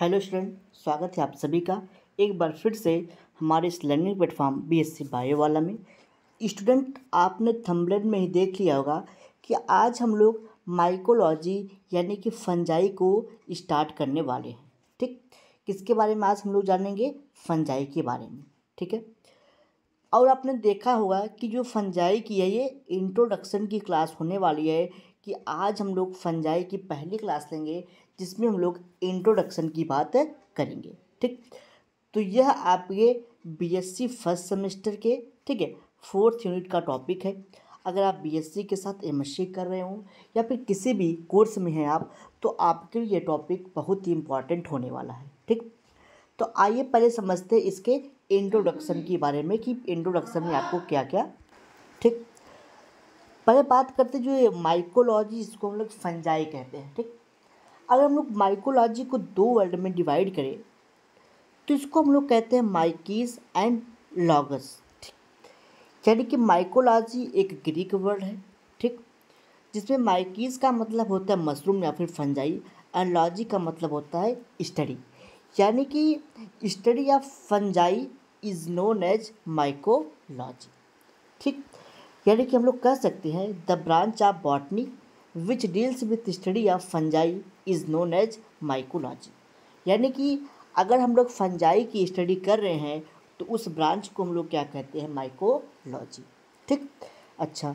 hello student स्वागत है आप सभी का एक बार फिर से हमारे इस लर्निंग प्लेटफॉर्म बीएससी बायो वाला में स्टूडेंट आपने थम्बलेट में ही देख लिया होगा कि आज हम लोग माइकोलॉजी यानी कि फंजाई को स्टार्ट करने वाले हैं ठीक किसके बारे में आज हम लोग जानेंगे फंजाई के बारे में ठीक है और आपने देखा होगा कि जो फंजाई की है ये इंट्रोडक्शन की क्लास होने वाली है कि आज हम लोग फंजाई की पहली क्लास लेंगे जिसमें हम लोग इंट्रोडक्शन की बात करेंगे ठीक तो यह आपके बीएससी फर्स्ट सेमेस्टर के ठीक है फोर्थ यूनिट का टॉपिक है अगर आप बीएससी के साथ एम कर रहे हो या फिर किसी भी कोर्स में हैं आप तो आपके लिए टॉपिक बहुत ही इम्पॉर्टेंट होने वाला है ठीक तो आइए पहले समझते हैं इसके इंट्रोडक्शन के बारे में कि इंट्रोडक्शन में आपको क्या क्या ठीक पहले बात करते जो ये माइकोलॉजी इसको हम लोग फंजाई कहते हैं ठीक अगर हम लोग माइकोलॉजी को दो वर्ड में डिवाइड करें तो इसको हम लोग कहते हैं माइकीज एंड लॉगस यानी कि माइकोलॉजी एक ग्रीक वर्ड है ठीक जिसमें माइकीज का मतलब होता है मशरूम या फिर फंजाई एंड लॉजी का मतलब होता है स्टडी यानी कि study of fungi is known as mycology ठीक यानी कि हम लोग कह सकते हैं the branch of botany which deals with study of fungi is known as mycology यानी कि अगर हम लोग फंजाई की स्टडी कर रहे हैं तो उस ब्रांच को हम लोग क्या कहते हैं माइकोलॉजी ठीक अच्छा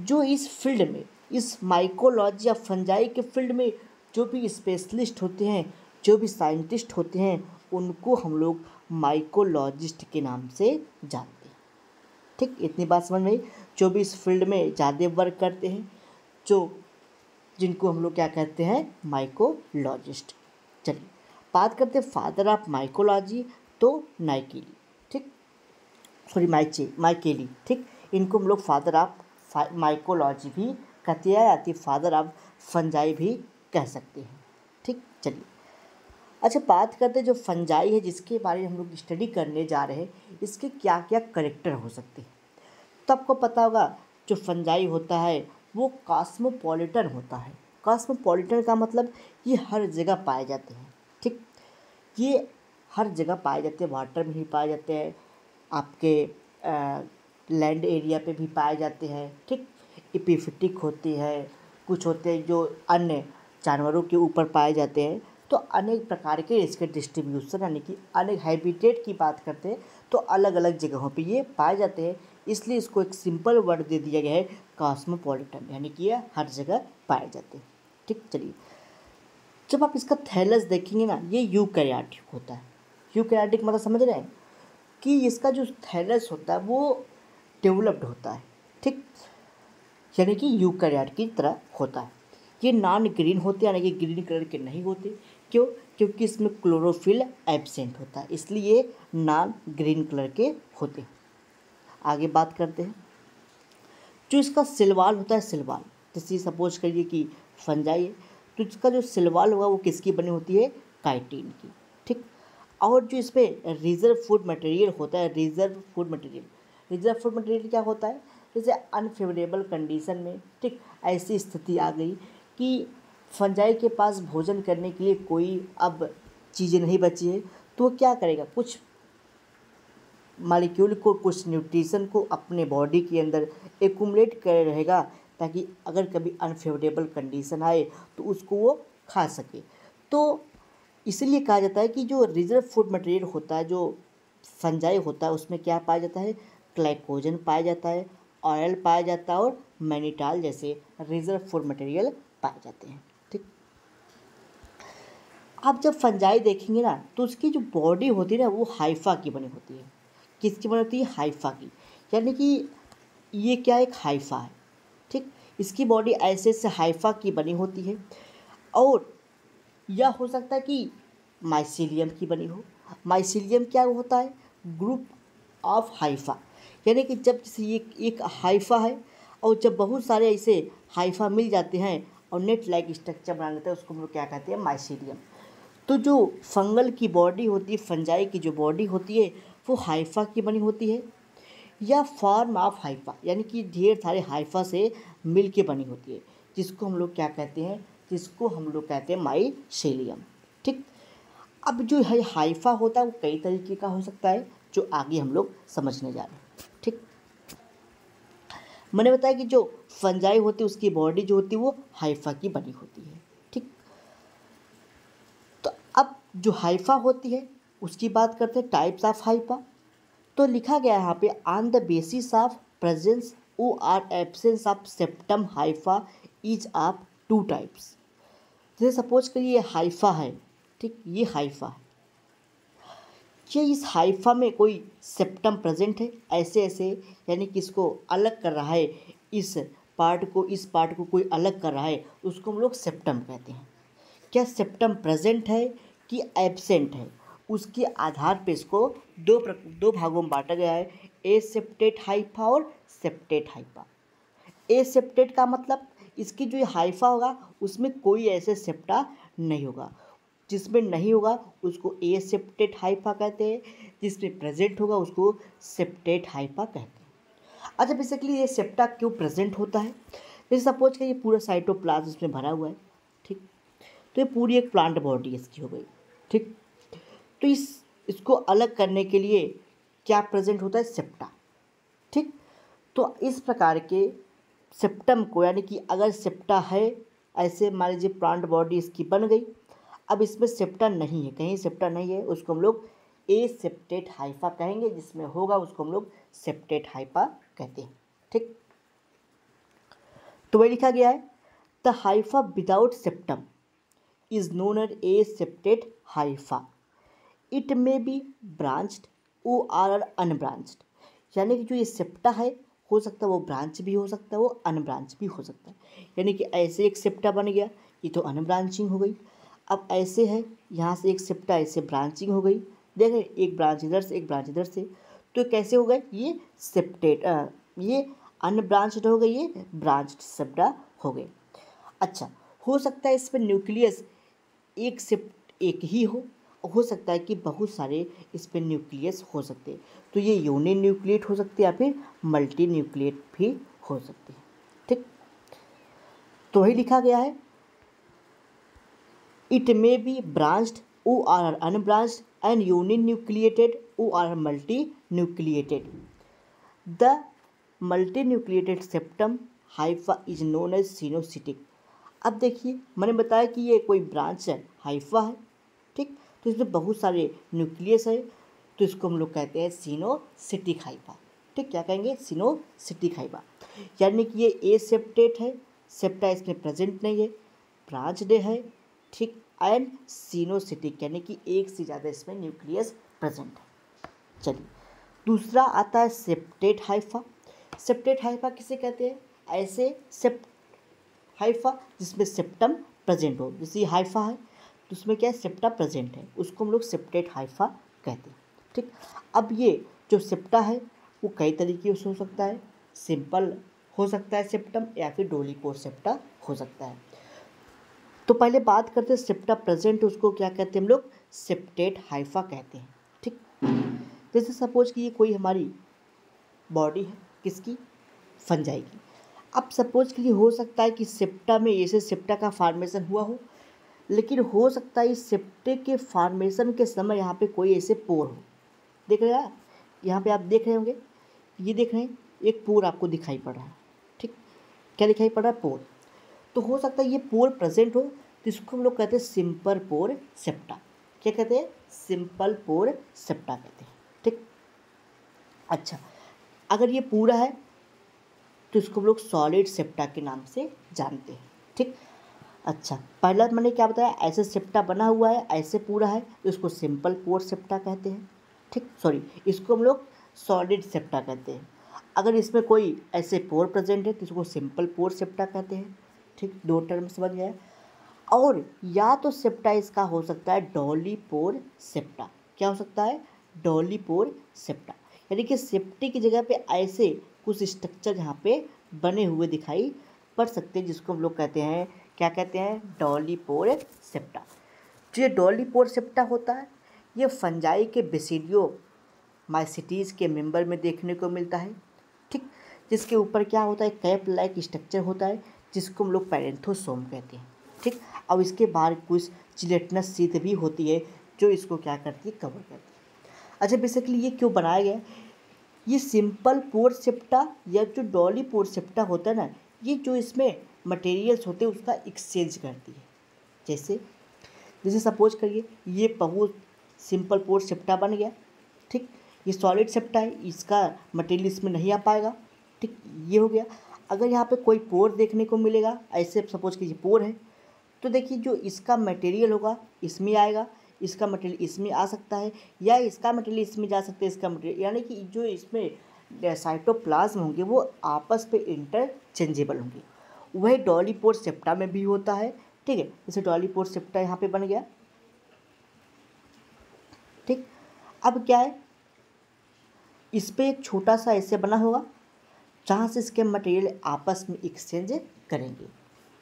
जो इस फील्ड में इस माइकोलॉजी या फंजाई के फील्ड में जो भी स्पेशलिस्ट होते हैं जो भी साइंटिस्ट होते हैं उनको हम लोग माइकोलॉजिस्ट के नाम से जानते हैं ठीक इतनी बात समझ में जो भी इस फील्ड में ज़्यादा वर्क करते हैं जो जिनको हम लोग क्या कहते हैं माइकोलॉजिस्ट चलिए बात करते हैं फादर ऑफ माइकोलॉजी तो नाइकेली ठीक सॉरी माइचे माइकेली ठीक इनको हम लोग फादर ऑफ माइकोलॉजी भी कहते हैं या फादर ऑफ फंजाई भी कह सकते हैं ठीक चलिए अच्छा बात करते हैं जो फंजाई है जिसके बारे में हम लोग स्टडी करने जा रहे हैं इसके क्या क्या करेक्टर हो सकते हैं तो आपको पता होगा जो फंजाई होता है वो कास्मोपोलिटन होता है कास्मोपॉलिटन का मतलब ये हर जगह पाए जाते हैं ठीक ये हर जगह पाए जाते हैं वाटर में भी पाए जाते हैं आपके लैंड एरिया पे भी पाए जाते हैं ठीक इपिफिटिक होती है कुछ होते हैं जो अन्य जानवरों के ऊपर पाए जाते हैं तो अनेक प्रकार के इसके डिस्ट्रीब्यूशन यानी कि अनेक हैबिटेट की बात करते हैं तो अलग अलग जगहों पे ये पाए जाते हैं इसलिए इसको एक सिंपल वर्ड दे दिया गया है कॉस्मोपोलिटन यानी कि यह हर जगह पाए जाते हैं ठीक चलिए जब आप इसका थैलस देखेंगे ना ये यू होता है यू मतलब समझ रहे हैं कि इसका जो थैलस होता है वो डेवलप्ड होता है ठीक यानी कि यू की तरह होता है ये नॉन ग्रीन होते यानी कि ग्रीन कलर के नहीं होते क्यों क्योंकि इसमें क्लोरोफिल एबसेंट होता है इसलिए नॉन ग्रीन कलर के होते हैं आगे बात करते हैं जो इसका सिलवाल होता है सिलवाल जैसे सपोज करिए कि फंजाई है तो इसका जो सिलवाल होगा वो किसकी बनी होती है काइटीन की ठीक और जो इस पर रिजर्व फूड मटेरियल होता है reserve food material reserve food material क्या होता है जैसे अनफेवरेबल कंडीशन में ठीक ऐसी स्थिति आ गई कि फंजाई के पास भोजन करने के लिए कोई अब चीज़ें नहीं बची है तो क्या करेगा कुछ मालिक्यूल को कुछ न्यूट्रिशन को अपने बॉडी के अंदर एकुमलेट कर रहेगा ताकि अगर कभी अनफेवरेबल कंडीशन आए तो उसको वो खा सके तो इसलिए कहा जाता है कि जो रिजर्व फूड मटेरियल होता है जो फंजाई होता है उसमें क्या पाया जाता है क्लाइकोजन पाया जाता है ऑयल पाया जाता है और मैनीटाल जैसे रिजर्व फूड मटेरियल पाए जाते हैं ठीक आप जब फंजाई देखेंगे ना तो उसकी जो बॉडी होती है ना वो हाइफा की बनी होती है किसकी बनाती है हाइफा की यानी कि ये क्या एक हाइफा है ठीक इसकी बॉडी ऐसे ऐसे हाइफा की बनी होती है और यह हो सकता है कि माइसिलियम की बनी हो माइसिलियम क्या होता है ग्रुप ऑफ हाइफा यानी कि जब किसी एक, एक हाइफा है और जब बहुत सारे ऐसे हाइफा मिल जाते हैं और नेट लाइक स्ट्रक्चर बना लेते हैं उसको हम लोग क्या कहते हैं माइसीडियम तो जो फंगल की बॉडी होती है फंजाई की जो बॉडी होती है वो हाइफा की बनी होती है या फॉर्म ऑफ हाइफा यानी कि ढेर सारे हाइफा से मिल के बनी होती है जिसको हम लोग क्या कहते हैं जिसको हम लोग कहते हैं माई शेलियम ठीक अब जो है हाइफा होता है वो कई तरीके का हो सकता है जो आगे हम लोग समझने जा रहे हैं ठीक मैंने बताया कि जो फंजाई होती है उसकी बॉडी जो होती है वो हाइफा की बनी होती है ठीक तो अब जो हाइफा होती है उसकी बात करते हैं टाइप्स ऑफ हाइपा तो लिखा गया है यहाँ पे on the basis of presence O R absence of septum hypha is of two types जैसे सपोज करिए हाइफा है ठीक ये हाइफा है क्या इस हाइफा में कोई सेप्टम प्रेजेंट है ऐसे ऐसे यानी कि इसको अलग कर रहा है इस पार्ट को इस पार्ट को कोई अलग कर रहा है उसको हम लोग सेप्टम कहते हैं क्या सेप्टम प्रेजेंट है कि एबसेंट है उसके आधार पे इसको दो दो भागों में बांटा गया है ए सेप्टेट हाइफा और सेप्टेट हाइफा ए सेप्टेट का मतलब इसकी जो हाइफा होगा उसमें कोई ऐसे सेप्टा नहीं होगा जिसमें नहीं होगा उसको ए सेप्टेट हाइफा कहते हैं जिसमें प्रेजेंट होगा उसको सेप्टेट हाइफा कहते हैं अच्छा बेसिकली ये सेप्टा क्यों प्रेजेंट होता है जैसे सपोज कि ये पूरा साइटोप्लाज्म इसमें भरा हुआ है ठीक तो ये पूरी एक प्लांट बॉडी इसकी हो गई ठीक तो इस इसको अलग करने के लिए क्या प्रेजेंट होता है सेप्टा ठीक तो इस प्रकार के सेप्टम को यानी कि अगर सेप्टा है ऐसे मान लीजिए प्लांट बॉडी इसकी बन गई अब इसमें सेप्टा नहीं है कहीं सेप्टा नहीं है उसको हम लोग ए सेप्टेट हाइफा कहेंगे जिसमें होगा उसको हम लोग सेप्टेट हाइफा कहते हैं ठीक तो वही लिखा गया है the hypha without septum is known as aseptate hypha it may be branched O R R unbranched यानी कि जो ये सेप्टा है हो सकता है वो ब्रांच भी हो सकता है वो अनब्रांच भी हो सकता है यानी कि ऐसे एक सेप्टा बन गया ये तो अनब्रांचिंग हो गई अब ऐसे है यहाँ से एक सेप्टा ऐसे ब्रांचिंग हो गई देख रहे एक ब्रांच इधर से एक ब्रांच इधर से तो कैसे हो गए ये सेप्टेट ये अनब्रांचड हो गई ये ब्रांच सेप्टा हो गए अच्छा हो सकता है इसमें न्यूक्लियस एक सेप्ट एक ही हो हो सकता है कि बहुत सारे इस पर न्यूक्लियस हो सकते हैं तो ये यूनि न्यूक्लिएट हो सकते हैं या फिर मल्टी न्यूक्लिएट भी हो सकते हैं ठीक तो ही लिखा गया है it may be branched O R R unbranch and uninucleated O R multinucleated the multinucleated septum hypha is known as coenocytic अब देखिए मैंने बताया कि ये कोई ब्रांच है हाइफा है तो इसमें बहुत सारे न्यूक्लियस है तो इसको हम लोग कहते हैं सीनो सिटी खाइबा ठीक क्या कहेंगे सीनो सिटी खाइबा यानी कि ये ए सेप्टेट है सेप्टा इसमें प्रेजेंट नहीं है ब्रांच डे है ठीक एंड सीनोसिटिक यानी कि एक से ज़्यादा इसमें न्यूक्लियस प्रेजेंट है चलिए दूसरा आता है सेप्टेट हाइफा सेप्टेट हाइफा किसे कहते हैं ऐसे सेप्ट हाइफा जिसमें सेप्टम प्रेजेंट हो जैसे हाइफा है तो उसमें क्या है सिप्टा प्रेजेंट है उसको हम लोग सिप्टेट हाइफा कहते हैं ठीक अब ये जो सिप्टा है वो कई तरीके से हो सकता है सिंपल हो सकता है सिप्टम या फिर डोलिकोर सिप्टा हो सकता है तो पहले बात करते हैं सिप्टा प्रेजेंट उसको क्या कहते हैं हम लोग सिप्टेट हाइफा कहते हैं ठीक जैसे सपोज कि ये कोई हमारी बॉडी है किसकी फंजाई की अब सपोज के लिए हो सकता है कि सिप्टा में ऐसे सिप्टा का फार्मेशन हुआ हो लेकिन हो सकता है इस सेप्टे के फार्मेशन के समय यहाँ पे कोई ऐसे पोर हो देख रहे हैं यहाँ पे आप देख रहे होंगे ये देख रहे हैं एक पोर आपको दिखाई पड़ रहा है ठीक क्या दिखाई पड़ रहा है पोर तो हो सकता है ये पोर प्रेजेंट हो तो इसको हम लोग कहते हैं सिंपल पोर सेप्टा क्या कहते हैं सिंपल पोर सेप्टा कहते हैं ठीक अच्छा अगर ये पूरा है तो इसको हम लोग सॉलिड सेप्टा के नाम से जानते हैं ठीक अच्छा पहला मैंने क्या बताया ऐसे सेप्टा बना हुआ है ऐसे पूरा है तो इसको सिंपल पोर सेप्टा कहते हैं ठीक सॉरी इसको हम लोग सॉलिड सेप्टा कहते हैं अगर इसमें कोई ऐसे पोर प्रेजेंट है तो इसको सिंपल पोर सेप्टा कहते हैं ठीक दो टर्म समझ गया और या तो सेप्टा इसका हो सकता है डॉली पोर सेप्टा क्या हो सकता है डॉली पोर सेप्टा यानी कि सेप्टी की जगह पे ऐसे कुछ स्ट्रक्चर यहाँ पे बने हुए दिखाई पड़ सकते हैं जिसको हम लोग कहते हैं क्या कहते हैं डॉलीपोर सेप्टा जो तो ये डॉलीपोर सेप्टा होता है ये फंजाई के बेसिडियो माइसिटीज़ के मेंबर में देखने को मिलता है ठीक जिसके ऊपर क्या होता है कैप लाइक स्ट्रक्चर होता है जिसको हम लोग पैरेंथोसोम कहते हैं ठीक अब इसके बाहर कुछ जिलेटनस सीध भी होती है जो इसको क्या करती है कवर करती है अच्छा बेसिकली ये क्यों बनाया गया ये सिंपल पोर सेप्टा या जो डॉली पोर सेप्टा होता है ना ये जो इसमें मटेरियल्स होते हैं उसका एक्सचेंज करती है जैसे जैसे सपोज करिए ये बहुत सिंपल पोर सेप्टा बन गया ठीक ये सॉलिड सेप्टा है इसका मटेरियल इसमें नहीं आ पाएगा ठीक ये हो गया अगर यहाँ पे कोई पोर देखने को मिलेगा ऐसे सपोज कीजिए पोर है तो देखिए जो इसका मटेरियल होगा इसमें आएगा इसका मटेरियल इसमें आ सकता है या इसका मटेरियल इसमें जा सकता है इसका मटेरियल यानी कि जो इसमें साइटोप्लाज्म होंगे वो आपस पे इंटरचेंजेबल होंगे वही डॉलीपोर सेप्टा में भी होता है ठीक है जैसे डॉलीपोर सेप्टा यहाँ पे बन गया ठीक अब क्या है इस पर एक छोटा सा ऐसे बना होगा जहाँ से इसके मटेरियल आपस में एक्सचेंज करेंगे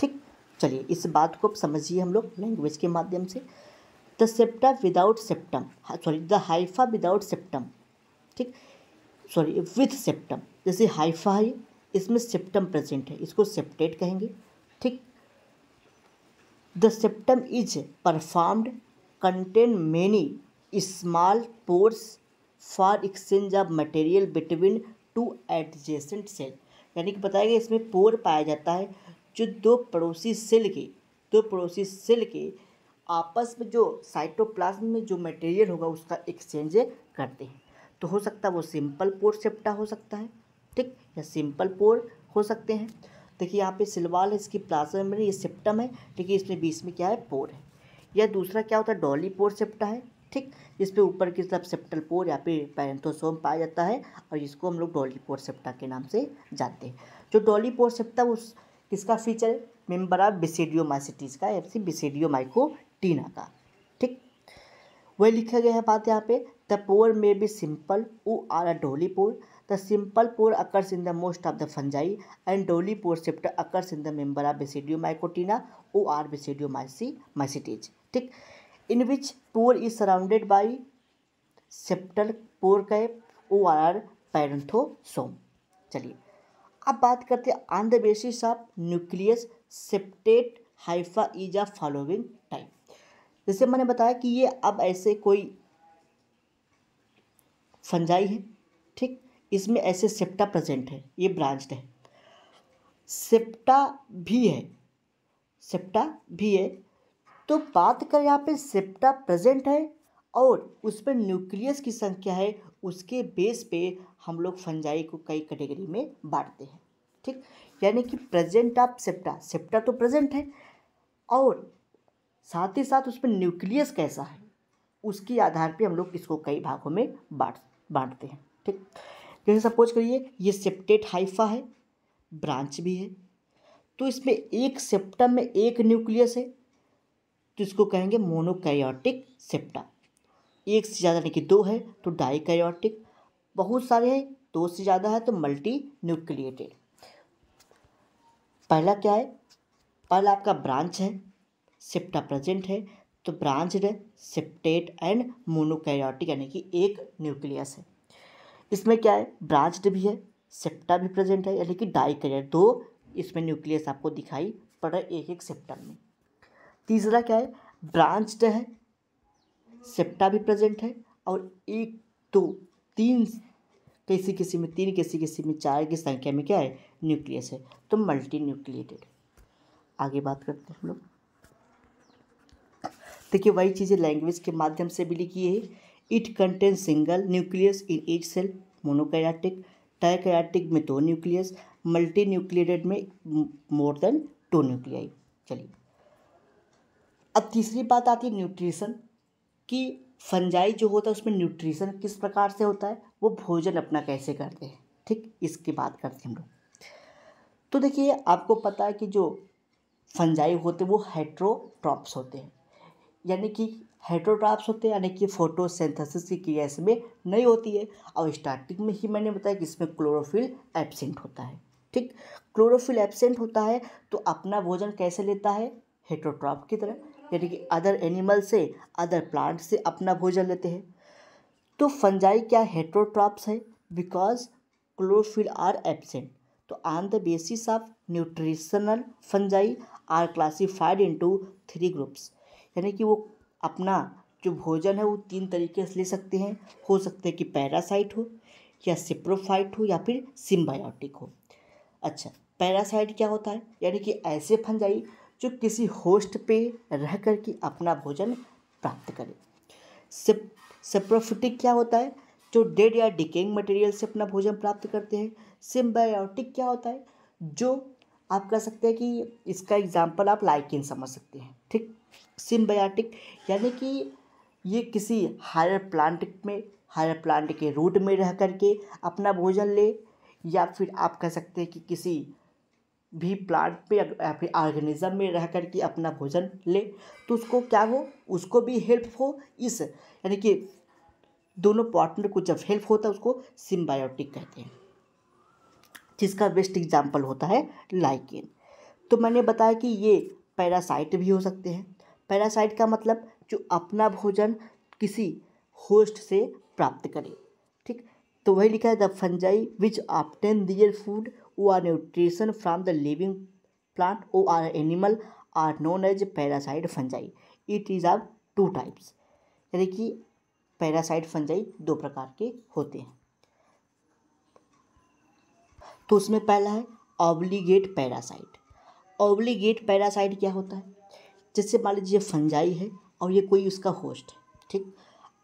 ठीक चलिए इस बात को समझिए हम लोग लैंग्वेज के माध्यम से the septa without septum sorry the hypha without septum ठीक सॉरी विथ सेप्टम जैसे हाइफा है इसमें सेप्टम प्रेजेंट है इसको सेप्टेट कहेंगे ठीक the septum is performed contain many small pores for exchange of material between two adjacent cell यानी कि बताया गया इसमें पोर पाया जाता है जो दो पड़ोसी सेल के दो पड़ोसी सेल के आपस में जो साइटोप्लाज्म में जो मटेरियल होगा उसका एक्सचेंज करते हैं तो हो सकता है वो सिंपल पोर सेप्टा हो सकता है ठीक या सिंपल पोर हो सकते हैं देखिए यहाँ पे सिलवाल है इसकी प्लाज्मा मेम्ब्रेन ये सिप्टम है ठीक है इसमें बीच में क्या है पोर है या दूसरा क्या होता है डॉली पोर सेप्टा है ठीक इस पर ऊपर की तरफ सेप्टल पोर या फिर पैरेंथोसोम पाया जाता है और इसको हम लोग डॉली पोर सेप्टा के नाम से जानते हैं जो डॉली पोर सेप्टा उस किसका फीचर है मेम्बर ऑफ बिसेडियोमाइसिटीज का या फिर बिसेडियोमाइकोटीना का ठीक वही लिखा गया है बात यहाँ पे the pore may be simple O R a dolipore the simple pore occurs in the most of the fungi and dolipore septum occurs in the member of basidiomycotina O R basidiomycetes ठीक in which pore is surrounded by septal pore cap O R R parenthesome चलिए अब बात करते हैं on the basis of nucleus septate hypha is a following type जैसे मैंने बताया कि ये अब ऐसे कोई फंजाई है इसमें ऐसे सेप्टा प्रेजेंट है ये ब्रांच्ड है सेप्टा भी है सेप्टा भी है तो बात करें यहाँ पे सेप्टा प्रेजेंट है और उस पर न्यूक्लियस की संख्या है उसके बेस पे हम लोग फंजाई को कई कैटेगरी में बांटते हैं ठीक यानी कि प्रेजेंट ऑफ सेप्टा सेप्टा तो प्रेजेंट है और साथ ही साथ उसमें न्यूक्लियस कैसा है उसके आधार पे हम लोग इसको कई भागों में बांट बांटते हैं ठीक जैसे सपोज करिए ये सेप्टेट हाइफा है ब्रांच भी है तो इसमें एक सेप्टम में एक न्यूक्लियस है तो इसको कहेंगे मोनोकैरियोटिक सेप्टा एक से ज़्यादा यानी कि दो है तो डाइकैरियोटिक बहुत सारे हैं दो से ज़्यादा है तो मल्टी न्यूक्लिएटेड पहला क्या है पहला आपका ब्रांच है सेप्टा प्रेजेंट है तो ब्रांच सेप्टेट एंड मोनोकैरियोटिक यानी कि एक न्यूक्लियस है इसमें क्या है ब्रांच्ड भी है सेप्टा भी प्रेजेंट है यानी कि डाई करियर दो इसमें न्यूक्लियस आपको दिखाई पड़ रहा है एक एक सेप्टम में तीसरा क्या है ब्रांचड है सेप्टा भी प्रेजेंट है और एक दो तीन किसी किसी में तीन किसी किसी में चार की संख्या में क्या है न्यूक्लियस है तो मल्टी न्यूक्लिएटेड आगे बात करते हैं हम लोग देखिए वही चीज़ें लैंग्वेज के माध्यम से भी लिखी है it contain single nucleus in each cell monokaryotic dikaryotic में दो न्यूक्लियस मल्टी न्यूक्लियटेड में मोर देन टू न्यूक्लियाई चलिए अब तीसरी बात आती है न्यूट्रिशन कि फंजाई जो होता है उसमें न्यूट्रिशन किस प्रकार से होता है वो भोजन अपना कैसे करते हैं ठीक इसकी बात करते हैं हम लोग तो देखिए आपको पता है कि जो फंजाई होते हैं वो हाइड्रोट्रॉप्स होते हैं यानी कि हेटरोट्राप्स होते हैं यानी कि फोटोसिंथेसिस की क्रिया इसमें नहीं होती है और स्टार्टिंग में ही मैंने बताया कि इसमें क्लोरोफिल एबसेंट होता है ठीक क्लोरोफिल एबसेंट होता है तो अपना भोजन कैसे लेता है हेटरोट्रॉप की तरह यानी कि अदर एनिमल से अदर प्लांट से अपना भोजन लेते हैं तो फंजाई क्या हेटरोट्रॉप्स है बिकॉज क्लोरोफिल आर एबसेंट तो on the basis of nutritional fungi are classified into three groups यानी कि वो अपना जो भोजन है वो तीन तरीके से ले सकते हैं हो सकते हैं कि पैरासाइट हो या सिप्रोफाइट हो या फिर सिम्बायोटिक हो अच्छा पैरासाइट क्या होता है यानी कि ऐसे फंजाई जो किसी होस्ट पे रह कर के अपना भोजन प्राप्त करे सिप्रोफिटिक सेप्रोफिटिक क्या होता है जो डेड या डिकेइंग मटेरियल से अपना भोजन प्राप्त करते हैं सिम्बायोटिक क्या होता है जो आप कह सकते हैं कि इसका एग्जाम्पल आप लाइकिन समझ सकते हैं ठीक सिम्बयाटिक यानी कि ये किसी हायर प्लांट में हायर प्लांट के रूट में रह कर के अपना भोजन ले या फिर आप कह सकते हैं कि किसी भी प्लांट पे या फिर ऑर्गेनिज्म में रह कर के अपना भोजन ले तो उसको क्या हो उसको भी हेल्प हो इस यानी कि दोनों पार्टनर को जब हेल्प होता है उसको सिम्बायोटिक कहते हैं जिसका बेस्ट एग्जाम्पल होता है लाइकेन तो मैंने बताया कि ये पैरासाइट भी हो सकते हैं पैरासाइट का मतलब जो अपना भोजन किसी होस्ट से प्राप्त करे ठीक तो वही लिखा है the fungi which obtain their food वो or nutrition from the living plant वो or animal are known as parasite fungi it is are two types यानी कि पैरासाइट फंजाई दो प्रकार के होते हैं तो उसमें पहला है ऑब्लीगेट पैरासाइट ऑब्लीगेट पैरासाइट क्या होता है जैसे मान लीजिए फंजाई है और ये कोई उसका होस्ट है ठीक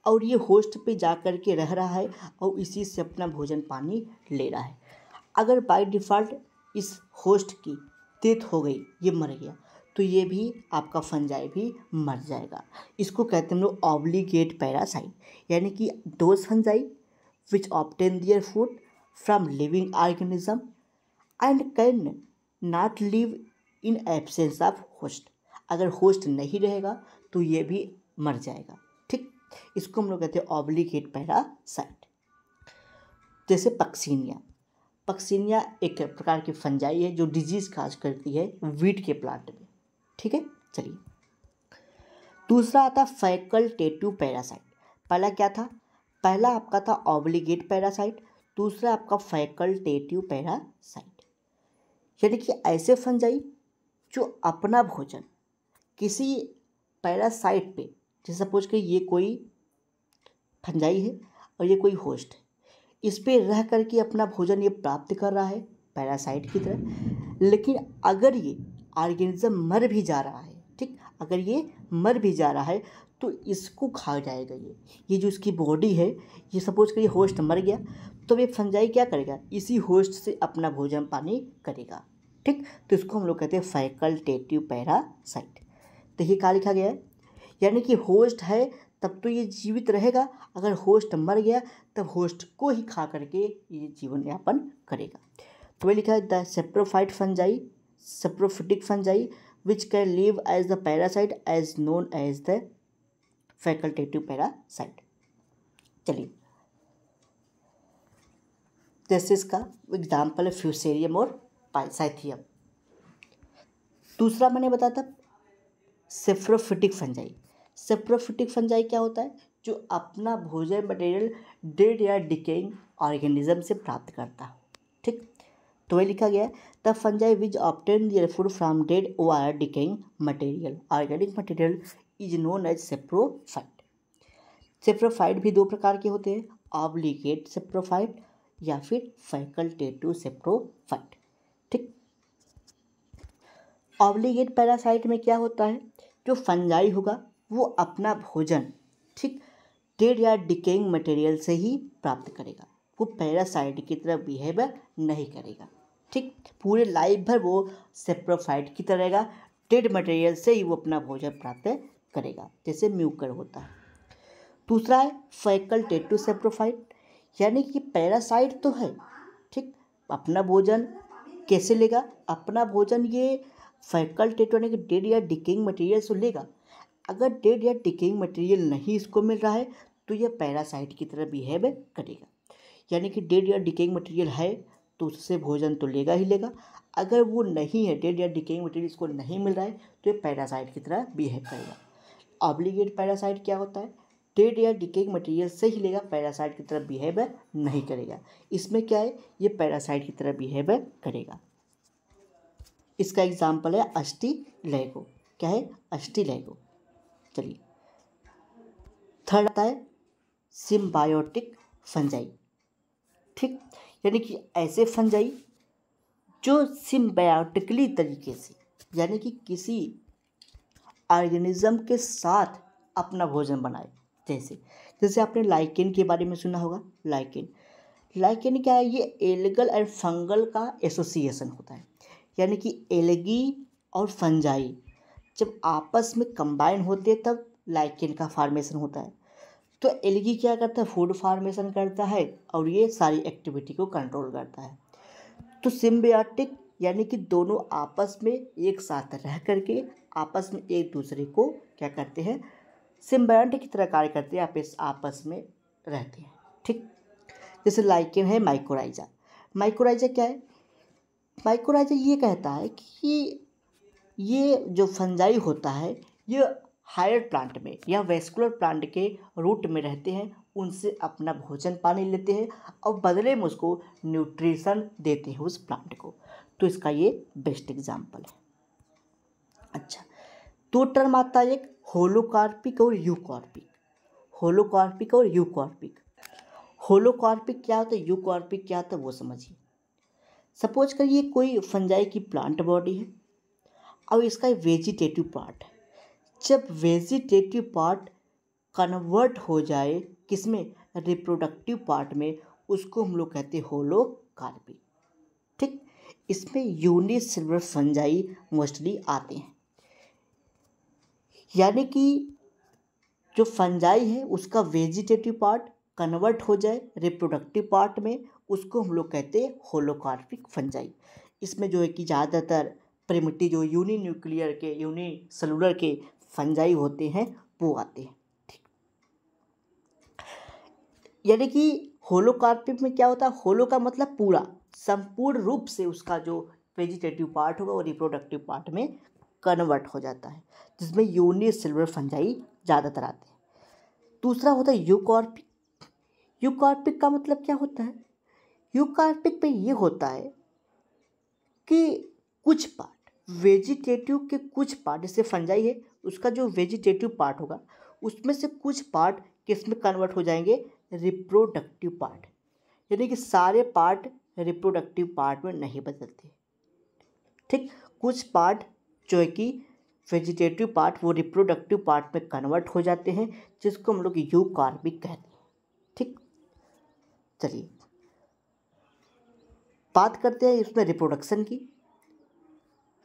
और ये होस्ट पे जा कर के रह रहा है और इसी से अपना भोजन पानी ले रहा है अगर बाय डिफ़ॉल्ट इस होस्ट की डेथ हो गई ये मर गया तो ये भी आपका फंजाई भी मर जाएगा इसको कहते हैं हम लोग ऑब्लीगेट पैरासाइट यानी कि those fungi which obtain their food from living organism and can not live in absence of host अगर होस्ट नहीं रहेगा तो ये भी मर जाएगा ठीक इसको हम लोग कहते हैं ऑब्लिकेट पैरासाइट जैसे पक्सीनिया पक्सीनिया एक प्रकार की फंजाई है जो डिजीज काज करती है वीट के प्लांट में ठीक है चलिए दूसरा आता फैकल्टेटिव पैरासाइट पहला क्या था पहला आपका था ऑब्लिगेट पैरासाइट दूसरा आपका फैकल्टेटिव पैरासाइट यानी कि ऐसे फंजाई जो अपना भोजन किसी पैरासाइट पे जैसे सपोज कि ये कोई फंजाई है और ये कोई होस्ट है इस पर रह कर के अपना भोजन ये प्राप्त कर रहा है पैरासाइट की तरह लेकिन अगर ये ऑर्गेनिज्म मर भी जा रहा है ठीक अगर ये मर भी जा रहा है तो इसको खा जाएगा ये ये जो इसकी बॉडी है ये सपोज करिए होस्ट मर गया तो ये फंजाई क्या करेगा इसी होस्ट से अपना भोजन पानी करेगा ठीक तो इसको हम लोग कहते हैं फैकल्टेटिव पैरासाइट ही कहा लिखा गया है यानी कि होस्ट है तब तो ये जीवित रहेगा अगर होस्ट मर गया तब होस्ट को ही खा करके ये जीवन यापन करेगा तो वह लिखा है the saprophyte fungi saprophytic fungi which can live as the parasite as known as the facultative parasite चलिए जैसे इसका एग्जाम्पल है फ्यूसेरियम और पाइसाइथियम दूसरा मैंने बताया था सेफ्रोफिटिक फंजाई सेफ्रोफिटिक फंजाई क्या होता है जो अपना भोजन मटेरियल डेड या डिकेइंग ऑर्गेनिज्म से प्राप्त करता है ठीक तो वही लिखा गया है the fungi which obtain their food from dead O R decaying material organic material is known as saprophyte saprophyte भी दो प्रकार के होते हैं ऑब्लिकेट सेप्रोफाइट या फिर फैकल्टेटिव सेप्रोफाइट ऑब्लीगेट पैरासाइट में क्या होता है जो फंजाई होगा वो अपना भोजन ठीक डेड या डिकेइंग मटेरियल से ही प्राप्त करेगा वो पैरासाइट की तरह बिहेव नहीं करेगा ठीक पूरे लाइफ भर वो सेप्रोफाइट की तरह रहेगा डेड मटेरियल से ही वो अपना भोजन प्राप्त करेगा जैसे म्यूकर होता है दूसरा है टेटू सेप्रोफाइट यानी कि पैरासाइट तो है ठीक अपना भोजन कैसे लेगा अपना भोजन ये सर्कल टेट यानी कि डेड या डिकेइंग मटेरियल से लेगा अगर डेड या डिकेइंग मटेरियल नहीं इसको मिल रहा है तो यह पैरासाइट की तरह बिहेव करेगा यानी कि डेड या डिकेइंग मटेरियल है तो उससे भोजन तो लेगा ही लेगा अगर वो नहीं है डेड या डिकेइंग मटेरियल इसको नहीं मिल रहा है तो ये पैरासाइट की तरह बिहेव करेगा ऑब्लिगेट पैरासाइट क्या होता है डेड या डिकेइंग मटेरियल से ही लेगा पैरासाइट की तरह बिहेव नहीं करेगा इसमें क्या है ये पैरासाइट की तरह बिहेव करेगा इसका एग्जाम्पल है अष्टी लैगो क्या है अष्टी लैगो चलिए थर्ड आता है सिम्बायोटिक फंजाई ठीक यानी कि ऐसे फंजाई जो सिम्बायोटिकली तरीके से यानी कि किसी ऑर्गेनिज्म के साथ अपना भोजन बनाए जैसे जैसे आपने लाइकेन के बारे में सुना होगा लाइकेन लाइकेन क्या है ये एलगल एंड फंगल का एसोसिएशन होता है यानी कि एलगी और फंजाई जब आपस में कंबाइन होते हैं तब लाइकेन का फार्मेशन होता है तो एलगी क्या करता है फूड फार्मेशन करता है और ये सारी एक्टिविटी को कंट्रोल करता है तो सिम्बियाटिक यानी कि दोनों आपस में एक साथ रह करके आपस में एक दूसरे को क्या करते हैं सिम्बियाटिक की तरह कार्य करते हैं आपस आपस में रहते हैं ठीक जैसे लाइकेन है माइक्रोराइजा माइक्रोराइजा क्या है माइकोराइजा ये कहता है कि ये जो फंजाई होता है ये हायर प्लांट में या वेस्कुलर प्लांट के रूट में रहते हैं उनसे अपना भोजन पानी लेते हैं और बदले में उसको न्यूट्रिशन देते हैं उस प्लांट को तो इसका ये बेस्ट एग्जाम्पल है अच्छा दो तो टर्म आता है एक होलोकार्पिक और यूकॉर्पिक होलोकार्पिक और यूकॉर्पिक होलोकार्पिक क्या होता है यूकॉर्पिक क्या होता है वो समझिए सपोज करिए कोई फंजाई की प्लांट बॉडी है और इसका वेजिटेटिव पार्ट जब वेजिटेटिव पार्ट कन्वर्ट हो जाए किसमें रिप्रोडक्टिव पार्ट में उसको हम लोग कहते हैं होलो कार्बी ठीक इसमें यूनि सिल्वर फंजाई मोस्टली आते हैं यानी कि जो फंजाई है उसका वेजिटेटिव पार्ट कन्वर्ट हो जाए रिप्रोडक्टिव पार्ट में उसको हम लोग कहते हैं होलोकार्पिक फंजाई इसमें जो है कि ज़्यादातर प्रेमिटी जो यूनि न्यूक्लियर के यूनि सेलुलर के फंजाई होते हैं वो आते हैं ठीक यानी कि होलोकार्पिक में क्या होता है होलो का मतलब पूरा संपूर्ण रूप से उसका जो वेजिटेटिव पार्ट होगा वो रिप्रोडक्टिव पार्ट में कन्वर्ट हो जाता है जिसमें यूनि सिल्वर फंजाई ज़्यादातर आते हैं दूसरा होता है यूकॉर्पिक यूकॉर्पिक का मतलब क्या होता है योग कार्तिक में ये होता है कि कुछ पार्ट वेजिटेटिव के कुछ पार्ट जैसे फंजाई है उसका जो वेजिटेटिव पार्ट होगा उसमें से कुछ पार्ट किस में कन्वर्ट हो जाएंगे रिप्रोडक्टिव पार्ट यानी कि सारे पार्ट रिप्रोडक्टिव पार्ट में नहीं बदलते ठीक कुछ पार्ट जो है कि वेजिटेटिव पार्ट वो रिप्रोडक्टिव पार्ट में कन्वर्ट हो जाते हैं जिसको हम लोग यू कार्पिक कहते हैं ठीक चलिए बात करते हैं इसमें रिप्रोडक्शन की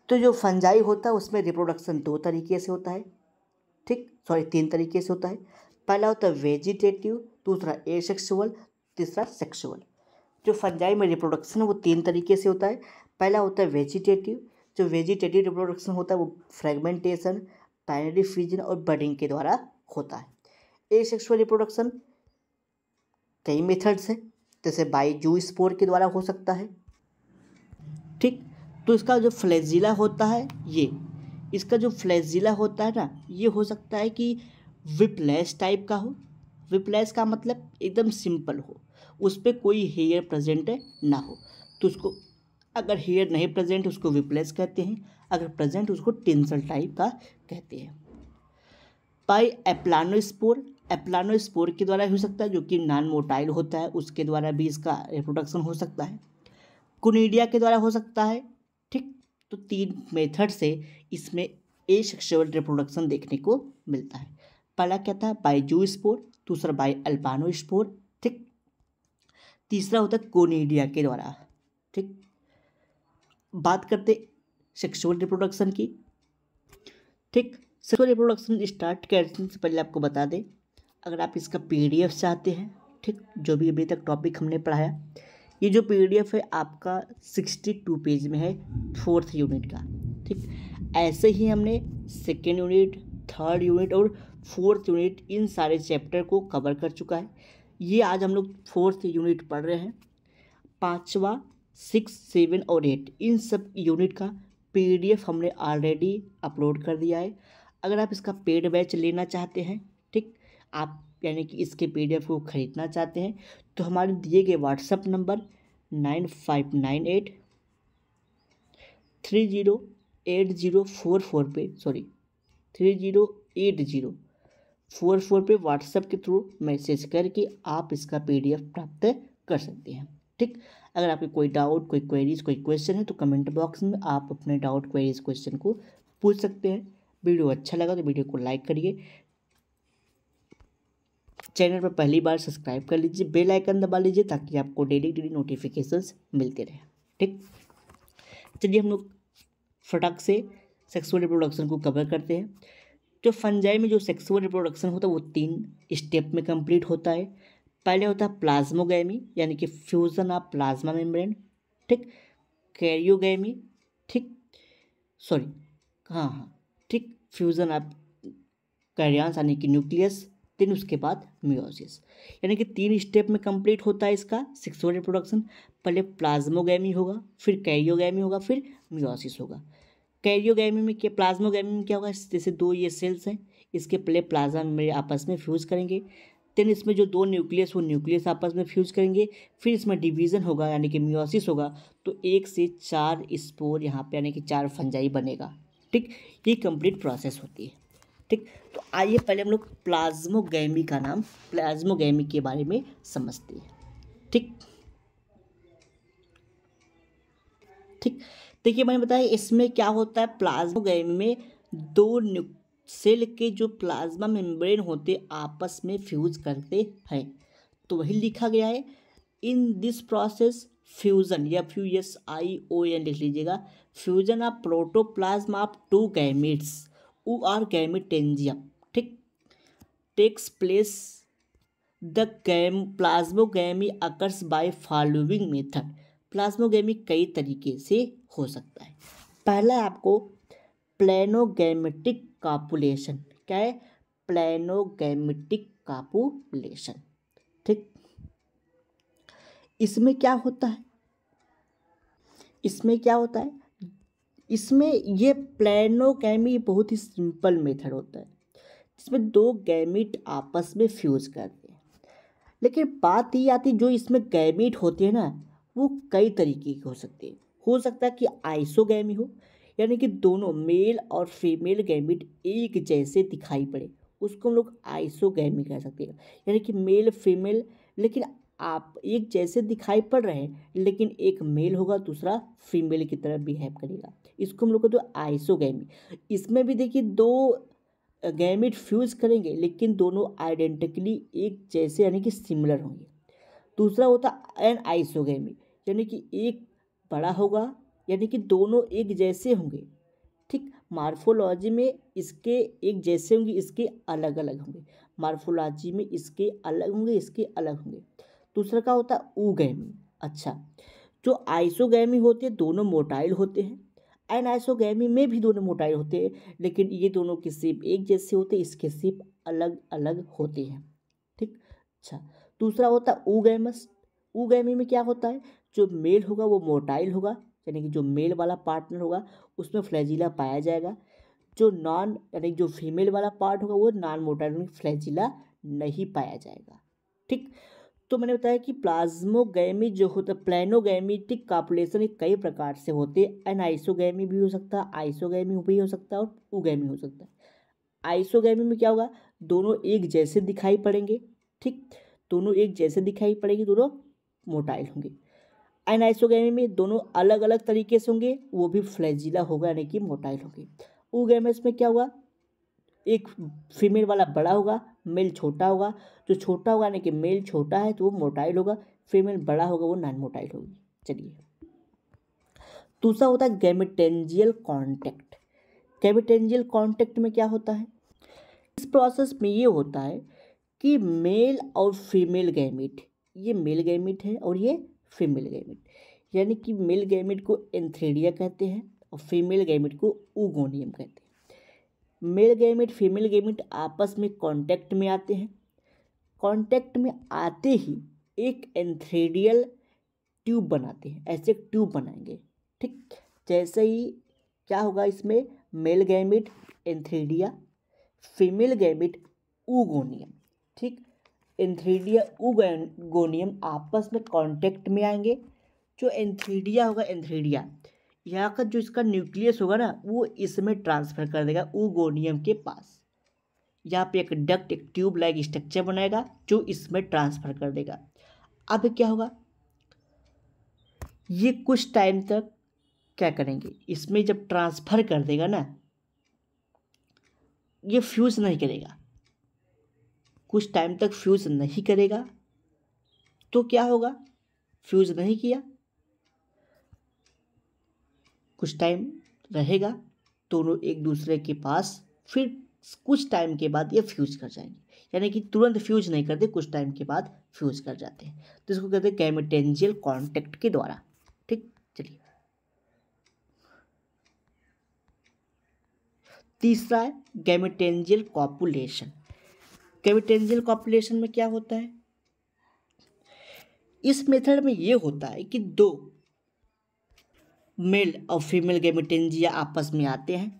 तो जो फंजाई होता है उसमें रिप्रोडक्शन दो तरीके से होता है ठीक सॉरी तीन तरीके से होता है पहला होता है वेजिटेटिव दूसरा ए तीसरा सेक्सुअल जो फंजाई में रिप्रोडक्शन वो तीन तरीके से होता है पहला होता है वेजिटेटिव जो वेजिटेटिव रिप्रोडक्शन होता है वो फ्रेगमेंटेशन पैनरी फ्यूजन और बडिंग के द्वारा होता है सेक्सुअल रिप्रोडक्शन कई मेथड्स हैं जैसे बाई जू स्पोर के द्वारा हो सकता है ठीक तो इसका जो फ्लैजिला होता है ये इसका जो फ्लैजिला होता है ना ये हो सकता है कि विपलैस टाइप का हो विपलैस का मतलब एकदम सिंपल हो उस पर कोई हेयर प्रजेंट ना हो तो उसको अगर हेयर नहीं प्रजेंट उसको विपलैस कहते हैं अगर प्रजेंट उसको टेंसल टाइप का कहते हैं पाई एप्लानो स्पोर एप्लानो स्पोर के द्वारा हो सकता है जो कि नॉन मोटाइल होता है उसके द्वारा भी इसका रिप्रोडक्शन हो सकता है कुनीडिया के द्वारा हो सकता है ठीक तो तीन मेथड से इसमें ए सेक्शुअल रिप्रोडक्शन देखने को मिलता है पहला क्या था बाई जू स्पोर दूसरा बाई अल्पानो स्पोर ठीक तीसरा होता है कोनीडिया के द्वारा ठीक बात करते सेक्सुअल रिप्रोडक्शन की ठीक सेक्सुअल रिप्रोडक्शन स्टार्ट करने से पहले आपको बता दें अगर आप इसका पीडीएफ चाहते हैं ठीक जो भी अभी तक टॉपिक हमने पढ़ाया ये जो पीडीएफ है आपका सिक्सटी टू पेज में है फोर्थ यूनिट का ठीक ऐसे ही हमने सेकेंड यूनिट थर्ड यूनिट और फोर्थ यूनिट इन सारे चैप्टर को कवर कर चुका है ये आज हम लोग फोर्थ यूनिट पढ़ रहे हैं पाँचवा सिक्स सेवन और एट इन सब यूनिट का पीडीएफ हमने ऑलरेडी अपलोड कर दिया है अगर आप इसका पेड बैच लेना चाहते हैं ठीक आप यानी कि इसके पीडीएफ को ख़रीदना चाहते हैं तो हमारे दिए गए WhatsApp number nine five nine eight three zero eight zero four four पे sorry three zero eight zero four four पे व्हाट्सएप के थ्रू मैसेज करके आप इसका पीडीएफ प्राप्त कर सकते हैं ठीक अगर आपके कोई डाउट कोई क्वेरीज कोई क्वेश्चन है तो कमेंट बॉक्स में आप अपने डाउट क्वेरीज क्वेश्चन को पूछ सकते हैं वीडियो अच्छा लगा तो वीडियो को लाइक करिए चैनल पर पहली बार सब्सक्राइब कर लीजिए बेल आइकन दबा लीजिए ताकि आपको डेली डेली नोटिफिकेशंस मिलते रहे ठीक चलिए हम लोग फटाक से सेक्सुअल रिप्रोडक्शन को कवर करते हैं जो फंजाई में जो सेक्सुअल रिप्रोडक्शन होता है वो तीन स्टेप में कंप्लीट होता है पहले होता है प्लाज्मोगैमी यानी कि फ्यूज़न ऑफ प्लाज्मा मेम्ब्रेन ठीक कैरियोगैमी ठीक सॉरी हाँ हाँ ठीक फ्यूज़न ऑफ कैरियांस यानी कि न्यूक्लियस देन उसके बाद म्योसिस यानी कि तीन स्टेप में कंप्लीट होता है इसका सेक्सुअल रिप्रोडक्शन पहले प्लाज्मोगैमी होगा फिर कैरियोगैमी होगा फिर म्योसिस होगा कैरियोगैमी में क्या प्लाज्मोगैमी में क्या होगा जैसे दो ये सेल्स हैं इसके पहले प्लाज्मा में आपस में फ्यूज़ करेंगे देन इसमें जो दो न्यूक्लियस वो न्यूक्लियस आपस में फ्यूज करेंगे फिर इसमें डिवीज़न होगा यानी कि म्योसिस होगा तो एक से चार स्पोर यहाँ पे यानी कि चार फंजाई बनेगा ठीक ये कंप्लीट प्रोसेस होती है ठीक तो आइए पहले हम लोग प्लाज्मोगैमी का नाम प्लाज्मोगैमी के बारे में समझते हैं ठीक ठीक देखिए मैंने बताया इसमें क्या होता है प्लाज्मोगैमी में दो सेल के जो प्लाज्मा मेम्ब्रेन होते आपस में फ्यूज करते हैं तो वही लिखा गया है इन दिस प्रोसेस फ्यूज़न या F U S I O N लिख लीजिएगा fusion of protoplasm of two gametes O R gametangium ठीक टेक्स प्लेस द गैम plasmogamy occurs by following method plasmogamy कई तरीके से हो सकता है पहला आपको प्लेनोगैमेटिक कापुलेशन क्या है प्लेनोगैमेटिक कापुलेशन ठीक इसमें क्या होता है इसमें क्या होता है इसमें ये प्लानोगैमी बहुत ही सिंपल मेथड होता है जिसमें दो गैमिट आपस में फ्यूज करते हैं लेकिन बात ये आती जो इसमें गैमिट होती है ना वो कई तरीके की हो सकती है हो सकता है कि आइसोगैमी हो यानी कि दोनों मेल और फीमेल गैमिट एक जैसे दिखाई पड़े उसको हम लोग आइसोगैमी कह सकते हैं यानी कि मेल फीमेल लेकिन आप एक जैसे दिखाई पड़ रहे हैं लेकिन एक मेल होगा दूसरा फीमेल की तरह बिहेव करेगा इसको हम लोग कहते तो हैं आइसोगैमी इसमें भी देखिए दो गैमिट फ्यूज करेंगे लेकिन दोनों आइडेंटिकली एक जैसे यानी कि सिमिलर होंगे दूसरा होता एन आइसोगैमी यानी कि एक बड़ा होगा यानी कि दोनों एक जैसे होंगे ठीक मार्फोलॉजी में इसके एक जैसे होंगे इसके अलग अलग होंगे मार्फोलॉजी में इसके अलग होंगे इसके अलग होंगे दूसरा का होता है ऊ अच्छा जो आइसोगैमी होते हैं दोनों मोटाइल होते हैं एनाइसोगैमी में भी दोनों मोटाई होते हैं लेकिन ये दोनों के सेप एक जैसे होते इसके सेप अलग अलग होते हैं ठीक अच्छा दूसरा होता है ऊगैमस ऊगैमी में क्या होता है जो मेल होगा वो मोटाइल होगा यानी कि जो मेल वाला पार्टनर होगा उसमें फ्लैजिला पाया जाएगा जो नॉन यानी जो फीमेल वाला पार्ट होगा वो नॉन मोटाइल फ्लैजिला नहीं पाया जाएगा ठीक तो मैंने बताया कि प्लाज्मोगैमी जो होता है प्लानोगैमीटिक कापुलेशन कई प्रकार से होते हैं आइसोगैमी भी हो सकता है आइसोगैमी भी हो सकता है और उगैमी हो सकता है आइसोगैमी में क्या होगा दोनों एक जैसे दिखाई पड़ेंगे ठीक दोनों एक जैसे दिखाई पड़ेंगे दोनों मोटाइल होंगे आइसोगैमी में दोनों अलग अलग तरीके से होंगे वो भी फ्लैजिला होगा यानी कि मोटाइल होंगे उगैमस में क्या होगा एक फीमेल वाला बड़ा होगा मेल छोटा होगा जो छोटा होगा यानी कि मेल छोटा है तो वो मोटाइल होगा फीमेल बड़ा होगा वो नॉन मोटाइल होगी चलिए दूसरा होता है गैमिटेंजियल कॉन्टैक्ट गैमिटेंजियल कॉन्टैक्ट में क्या होता है इस प्रोसेस में ये होता है कि मेल और फीमेल गैमिट ये मेल गैमिट है और ये फीमेल गैमिट यानी कि मेल गैमिट को एंथ्रेडिया कहते हैं और फीमेल गैमिट को उगोनियम कहते हैं मेल गेमिट फीमेल गेमिट आपस में कांटेक्ट में आते हैं कांटेक्ट में आते ही एक एंथ्रेडियल ट्यूब बनाते हैं ऐसे ट्यूब बनाएंगे ठीक जैसे ही क्या होगा इसमें male gamete antheridia female gamete oogonium ठीक एंथ्रीडिया उगोनियम आपस में कांटेक्ट में आएंगे जो एंथ्रीडिया होगा एंथ्रीडिया यहाँ का जो इसका न्यूक्लियस होगा ना वो इसमें ट्रांसफर कर देगा ओगोनियम के पास यहाँ पे एक डक्ट एक ट्यूब लाइक स्ट्रक्चर बनाएगा जो इसमें ट्रांसफर कर देगा अब क्या होगा ये कुछ टाइम तक क्या करेंगे इसमें जब ट्रांसफर कर देगा ना ये फ्यूज नहीं करेगा कुछ टाइम तक फ्यूज नहीं करेगा तो क्या होगा फ्यूज नहीं किया कुछ टाइम रहेगा दोनों एक दूसरे के पास फिर कुछ टाइम के बाद ये फ्यूज कर जाएंगे यानी कि तुरंत फ्यूज नहीं करते कुछ टाइम के बाद फ्यूज कर जाते हैं तो इसको कहते हैं कैमेटेंजियल कॉन्टेक्ट के द्वारा ठीक चलिए तीसरा है गैमेटेंजियल कॉपुलेशन गैमेटेंजियल कॉपुलेशन में क्या होता है इस मेथड में ये होता है कि दो मेल और फीमेल गेमिटेंजिया आपस में आते हैं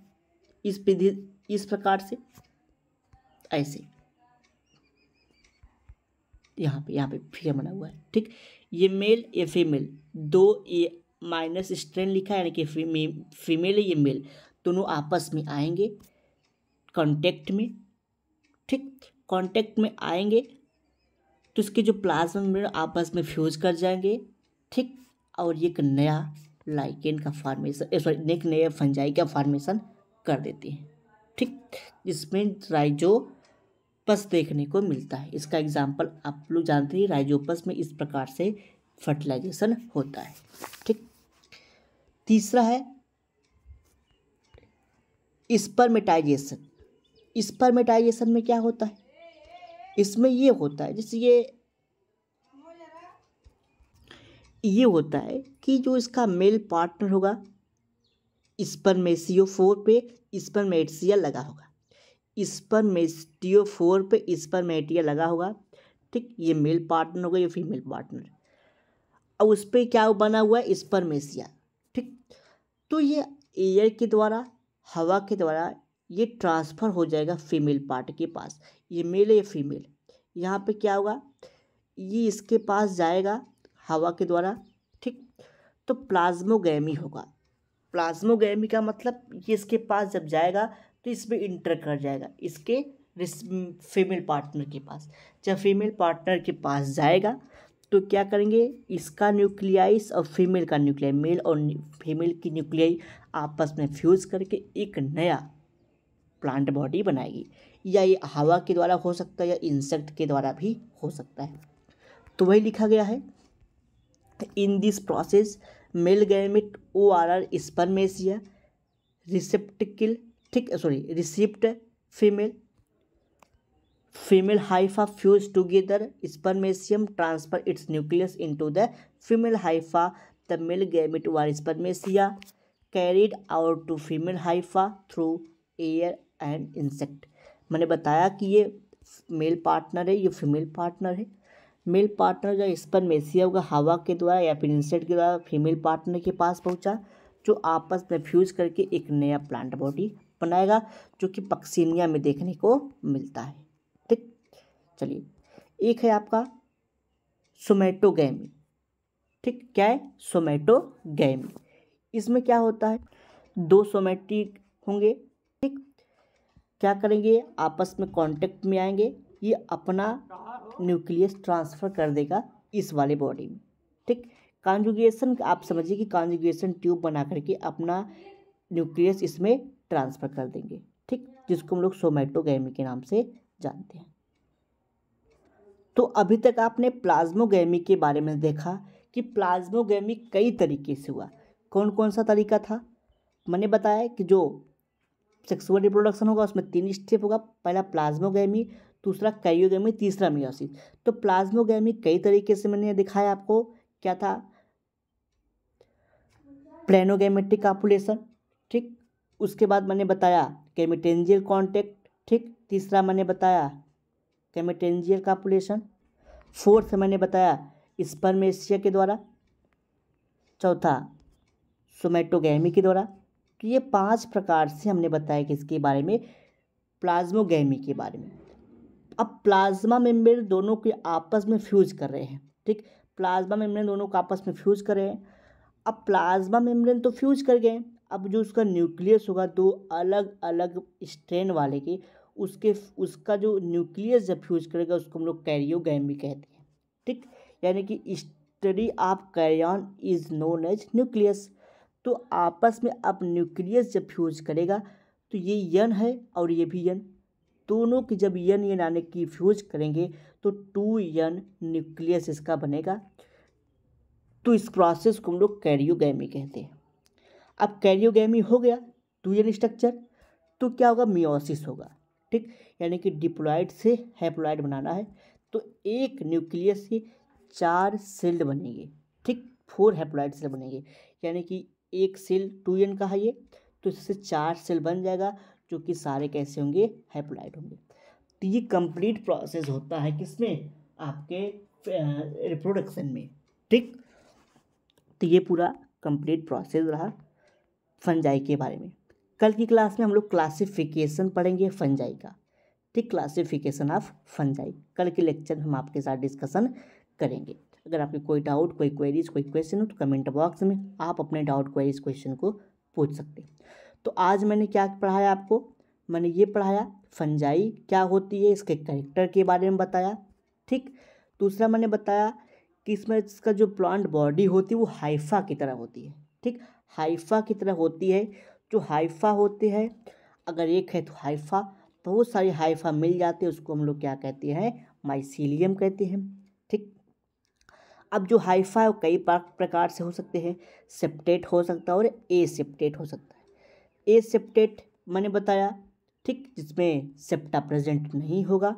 इस विधि इस प्रकार से ऐसे यहाँ पे यहाँ पे फिगर बना हुआ है ठीक ये मेल ये फीमेल दो ये माइनस स्ट्रेन लिखा है यानी कि फीमे फीमेल ये मेल दोनों आपस में आएंगे कांटेक्ट में ठीक कांटेक्ट में आएंगे तो इसके जो प्लाज्मा मेल आपस में फ्यूज कर जाएंगे ठीक और एक नया लाइकेन का फार्मेशन सॉरी नेक नए फंजाई का फार्मेशन कर देती है ठीक जिसमें राइजोपस देखने को मिलता है इसका एग्जाम्पल आप लोग जानते हैं राइजोपस में इस प्रकार से फर्टिलाइजेशन होता है ठीक तीसरा है स्पर्मेटाइजेशन स्पर्मेटाइजेशन में क्या होता है इसमें ये होता है जैसे ये ये होता है कि जो इसका मेल पार्टनर होगा इस पर मेसियो फोर पे इस पर मेटसिया लगा होगा इस पर मेस्टियो फोर पे इस पर मेटिया लगा होगा ठीक ये मेल पार्टनर होगा ये फीमेल पार्टनर अब उस पर क्या बना हुआ है इस पर मेसिया ठीक तो ये एयर के द्वारा हवा के द्वारा ये ट्रांसफ़र हो जाएगा फीमेल पार्ट के पास ये मेल है फीमेल यहाँ पे क्या होगा ये इसके पास जाएगा हवा के द्वारा ठीक तो प्लाज्मोगैमी होगा प्लाज्मोगैमी का मतलब ये इसके पास जब जाएगा तो इसमें इंटर कर जाएगा इसके फीमेल पार्टनर के पास जब फीमेल पार्टनर के पास जाएगा तो क्या करेंगे इसका न्यूक्लियाइस और फीमेल का न्यूक्लियाई मेल और फीमेल की न्यूक्लियाई आपस में फ्यूज़ करके एक नया प्लांट बॉडी बनाएगी या ये हवा के द्वारा हो सकता है या इंसेक्ट के द्वारा भी हो सकता है तो वही लिखा गया है in this process male gamete O R R spermatia receptacle ठीक sorry receipt female female hypha fuse together spermatium transfer its nucleus into the female hypha the male gamete or spermatia carried out to female hypha through air and insect मैंने बताया कि ये male partner है ये female partner है male partner जो मेसिया होगा हवा के द्वारा या फिर इंसेट के द्वारा फीमेल पार्टनर के पास पहुंचा जो आपस में फ्यूज करके एक नया प्लांट बॉडी बनाएगा जो कि पक्सीनिया में देखने को मिलता है ठीक चलिए एक है आपका सोमेटोगैमी ठीक क्या है सोमेटोगैमी इसमें क्या होता है दो सोमेटिक होंगे ठीक क्या करेंगे आपस में कांटेक्ट में आएंगे ये अपना न्यूक्लियस ट्रांसफ़र कर देगा इस वाले बॉडी में ठीक कॉन्जुगेशन आप समझिए कि कॉन्जुगेशन ट्यूब बना करके अपना न्यूक्लियस इसमें ट्रांसफ़र कर देंगे ठीक जिसको हम लोग सोमेटोगैमी के नाम से जानते हैं तो अभी तक आपने प्लाज्मोगैमी के बारे में देखा कि प्लाज्मोगैमी कई तरीके से हुआ कौन कौन सा तरीका था मैंने बताया कि जो सेक्सुअल रिप्रोडक्शन होगा उसमें तीन स्टेप होगा पहला प्लाज्मोगैमी दूसरा कैयोगी तीसरा मियोसिस तो प्लाज्मोगी कई तरीके से मैंने दिखाया आपको क्या था प्लेनोगेमेटिक कापुलेशन ठीक उसके बाद मैंने बताया केमिटेंजियल कॉन्टेक्ट ठीक तीसरा मैंने बताया केमिटेंजियल कापुलेशन फोर्थ मैंने बताया स्पर्मेशिया के द्वारा चौथा सोमेटोगैमी के द्वारा तो ये पांच प्रकार से हमने बताया कि इसके बारे में प्लाज्मोगैमी के बारे में अब प्लाज्मा मेम्ब्रेन दोनों के आपस में फ्यूज कर रहे हैं ठीक प्लाज्मा मेम्ब्रेन दोनों को आपस में फ्यूज कर रहे हैं अब प्लाज्मा मेम्ब्रेन तो फ्यूज कर गए अब जो उसका न्यूक्लियस होगा दो अलग अलग स्ट्रेन वाले के उसके उसका जो न्यूक्लियस जब फ्यूज करेगा उसको हम लोग कैरियो भी कहते हैं ठीक यानी कि study of karyon is known as nucleus तो आपस में अब न्यूक्लियस जब फ्यूज करेगा तो ये यन है और ये भी यन दोनों की जब यन यन आने की फ्यूज करेंगे तो टू यन न्यूक्लियस इसका बनेगा तो इस प्रोसेस को हम लोग कैरियोगैमी कहते हैं अब कैरियोगैमी हो गया टू यन स्ट्रक्चर तो क्या होगा मियोसिस होगा ठीक यानी कि डिप्लॉयड से हैप्लॉयड बनाना है तो एक न्यूक्लियस से चार सेल्ड बनेंगे ठीक फोर हैप्लॉयड सेल बनेंगे यानी कि एक सेल टू एन का है ये तो इससे चार सेल बन जाएगा जो कि सारे कैसे होंगे हैप्लाइड होंगे तो ये कंप्लीट प्रोसेस होता है किसमें आपके रिप्रोडक्शन में ठीक तो ये पूरा कंप्लीट प्रोसेस रहा फंजाई के बारे में कल की क्लास में हम लोग क्लासिफिकेशन पढ़ेंगे फंजाई का ठीक क्लासिफिकेशन ऑफ फंजाई कल के लेक्चर हम आपके साथ डिस्कशन करेंगे अगर आपके कोई डाउट कोई क्वेरीज कोई क्वेश्चन हो तो कमेंट बॉक्स में आप अपने डाउट क्वेरीज क्वेश्चन को पूछ सकते हैं तो आज मैंने क्या पढ़ाया आपको मैंने ये पढ़ाया फंजाई क्या होती है इसके करेक्टर के बारे में बताया ठीक दूसरा मैंने बताया कि इसमें इसका जो प्लांट बॉडी होती है वो हाइफा की तरह होती है ठीक हाइफा की तरह होती है जो हाइफा होते हैं अगर एक है तो हाइफा बहुत तो सारी हाइफा मिल जाते हैं उसको हम लोग क्या कहते हैं माइसीलियम कहते हैं ठीक अब जो हाइफा है वो कई प्रकार से हो सकते हैं सेप्टेट हो सकता है और ए सेप्टेट हो सकता है ए सेप्टेट मैंने बताया ठीक जिसमें सेप्टा प्रेजेंट नहीं होगा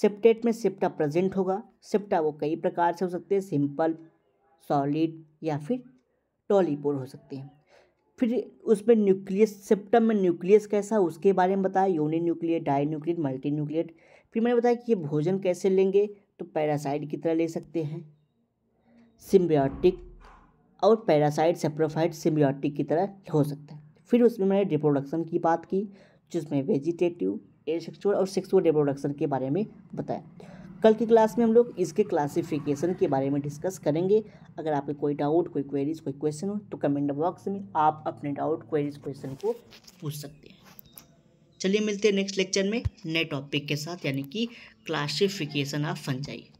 सेप्टेट में सेप्टा प्रेजेंट होगा सेप्टा वो कई प्रकार से हो सकते हैं सिंपल सॉलिड या फिर टॉलीपोर हो सकते हैं फिर उसमें न्यूक्लियस सेप्टम में न्यूक्लियस कैसा उसके बारे में बताया योनि न्यूक्लियट डाई न्यूक्लियट मल्टी न्यूक्लियट फिर मैंने बताया कि ये भोजन कैसे लेंगे तो पैरासाइड की तरह ले सकते हैं सिम्बियोटिक और पैरासाइड सेप्रोफाइड सिम्बियोटिक की तरह हो सकता है फिर उसमें मैंने रिप्रोडक्शन की बात की जिसमें वेजिटेटिव एसेक्सुअल और सेक्सुअल रिप्रोडक्शन के बारे में बताया कल की क्लास में हम लोग इसके क्लासिफिकेशन के बारे में डिस्कस करेंगे अगर आपके कोई डाउट कोई क्वेरीज कोई क्वेश्चन हो तो कमेंट बॉक्स में आप अपने डाउट क्वेरीज क्वेश्चन को पूछ सकते हैं चलिए मिलते हैं नेक्स्ट लेक्चर में नए टॉपिक के साथ यानी कि क्लासिफिकेशन ऑफ फंजाई